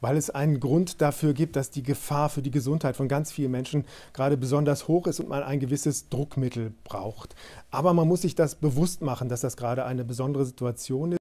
weil es einen Grund dafür gibt, dass die Gefahr für die Gesundheit von ganz vielen Menschen gerade besonders hoch ist und man ein gewisses Druckmittel braucht. Aber man muss sich das bewusst machen, dass das gerade eine besondere Situation ist.